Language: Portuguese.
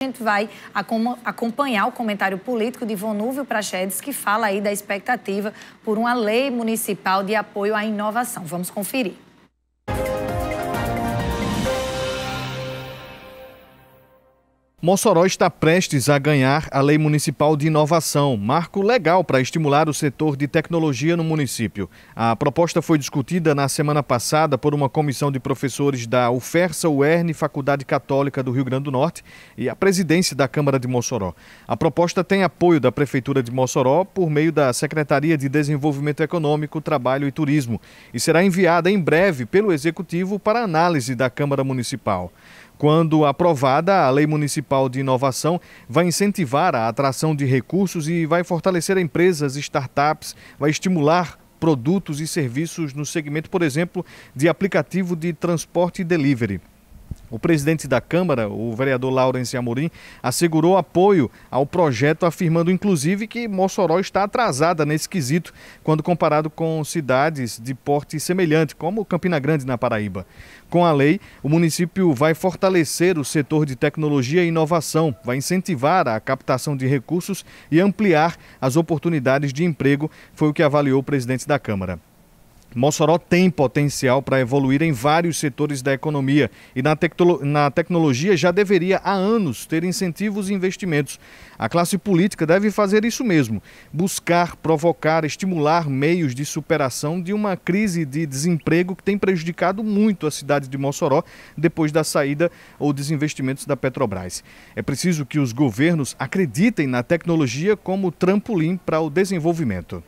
A gente vai acompanhar o comentário político de Vonúvio Prachedes, que fala aí da expectativa por uma lei municipal de apoio à inovação. Vamos conferir. Mossoró está prestes a ganhar a Lei Municipal de Inovação, marco legal para estimular o setor de tecnologia no município. A proposta foi discutida na semana passada por uma comissão de professores da UFERSA UERN, Faculdade Católica do Rio Grande do Norte, e a presidência da Câmara de Mossoró. A proposta tem apoio da Prefeitura de Mossoró por meio da Secretaria de Desenvolvimento Econômico, Trabalho e Turismo e será enviada em breve pelo Executivo para análise da Câmara Municipal. Quando aprovada, a Lei Municipal de Inovação vai incentivar a atração de recursos e vai fortalecer empresas, startups, vai estimular produtos e serviços no segmento, por exemplo, de aplicativo de transporte e delivery. O presidente da Câmara, o vereador Laurence Amorim, assegurou apoio ao projeto, afirmando inclusive que Mossoró está atrasada nesse quesito quando comparado com cidades de porte semelhante, como Campina Grande, na Paraíba. Com a lei, o município vai fortalecer o setor de tecnologia e inovação, vai incentivar a captação de recursos e ampliar as oportunidades de emprego, foi o que avaliou o presidente da Câmara. Mossoró tem potencial para evoluir em vários setores da economia e na, tecno na, tecnologia já deveria há anos ter incentivos e investimentos. A classe política deve fazer isso mesmo: buscar, provocar, estimular meios de superação de uma crise de desemprego que tem prejudicado muito a cidade de Mossoró depois da saída ou desinvestimentos da Petrobras. É preciso que os governos acreditem na tecnologia como trampolim para o desenvolvimento.